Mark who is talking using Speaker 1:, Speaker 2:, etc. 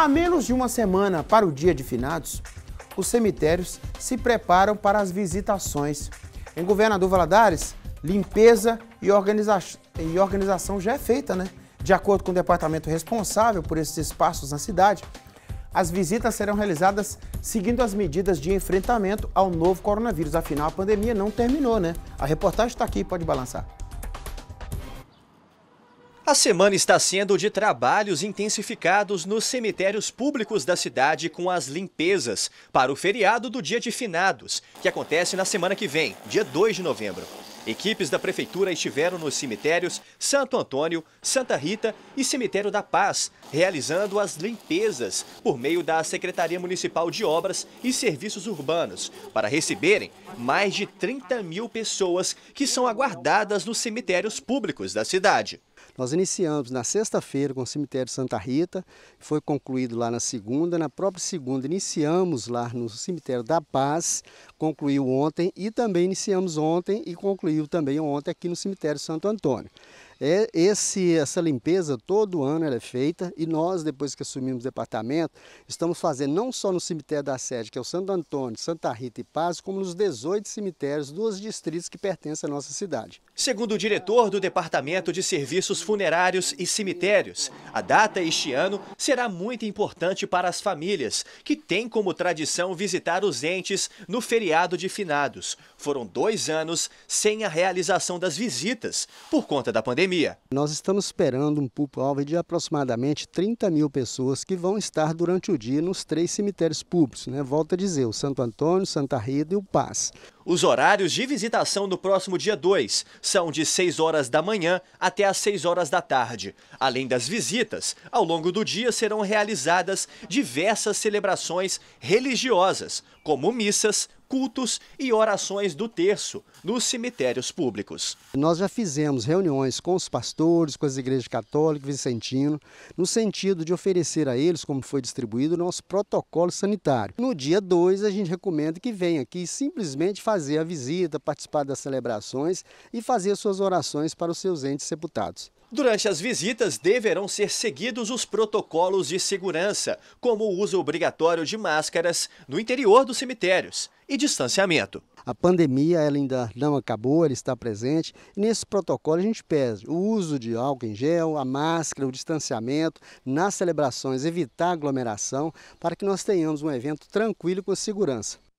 Speaker 1: A menos de uma semana para o Dia de Finados, os cemitérios se preparam para as visitações. Em Governador Valadares, limpeza e, organiza e organização já é feita, né? De acordo com o departamento responsável por esses espaços na cidade, as visitas serão realizadas seguindo as medidas de enfrentamento ao novo coronavírus. Afinal, a pandemia não terminou, né? A reportagem está aqui, pode balançar.
Speaker 2: A semana está sendo de trabalhos intensificados nos cemitérios públicos da cidade com as limpezas para o feriado do Dia de Finados, que acontece na semana que vem, dia 2 de novembro. Equipes da prefeitura estiveram nos cemitérios Santo Antônio, Santa Rita e Cemitério da Paz, realizando as limpezas por meio da Secretaria Municipal de Obras e Serviços Urbanos, para receberem mais de 30 mil pessoas que são aguardadas nos cemitérios públicos
Speaker 3: da cidade. Nós iniciamos na sexta-feira com o cemitério Santa Rita, foi concluído lá na segunda. Na própria segunda, iniciamos lá no cemitério da Paz, concluiu ontem e também iniciamos ontem e concluiu também ontem aqui no cemitério Santo Antônio. É esse, essa limpeza todo ano ela é feita e nós, depois que assumimos o departamento, estamos fazendo não só no cemitério da sede, que é o Santo Antônio, Santa Rita e Paz, como nos 18 cemitérios dos distritos que pertencem à nossa cidade.
Speaker 2: Segundo o diretor do Departamento de Serviços Funerários e Cemitérios, a data este ano será muito importante para as famílias, que têm como tradição visitar os entes no feriado de finados. Foram dois anos sem a realização das visitas por conta da pandemia pandemia.
Speaker 3: Nós estamos esperando um público-alvo de aproximadamente 30 mil pessoas que vão estar durante o dia nos três cemitérios públicos, né? Volta a dizer, o Santo Antônio, Santa Rita e o Paz.
Speaker 2: Os horários de visitação no próximo dia 2 são de 6 horas da manhã até às 6 horas da tarde. Além das visitas, ao longo do dia serão realizadas diversas celebrações religiosas, como missas, cultos e orações do terço nos cemitérios públicos.
Speaker 3: Nós já fizemos reuniões com os pastores, com as igrejas católicas, vicentino, no sentido de oferecer a eles, como foi distribuído, o nosso protocolo sanitário. No dia 2, a gente recomenda que venha aqui simplesmente fazer fazer a visita, participar das celebrações e fazer suas orações para os seus entes sepultados.
Speaker 2: Durante as visitas, deverão ser seguidos os protocolos de segurança, como o uso obrigatório de máscaras no interior dos cemitérios e distanciamento.
Speaker 3: A pandemia ela ainda não acabou, ela está presente. nesse protocolo a gente pede o uso de álcool em gel, a máscara, o distanciamento, nas celebrações evitar aglomeração, para que nós tenhamos um evento tranquilo com segurança.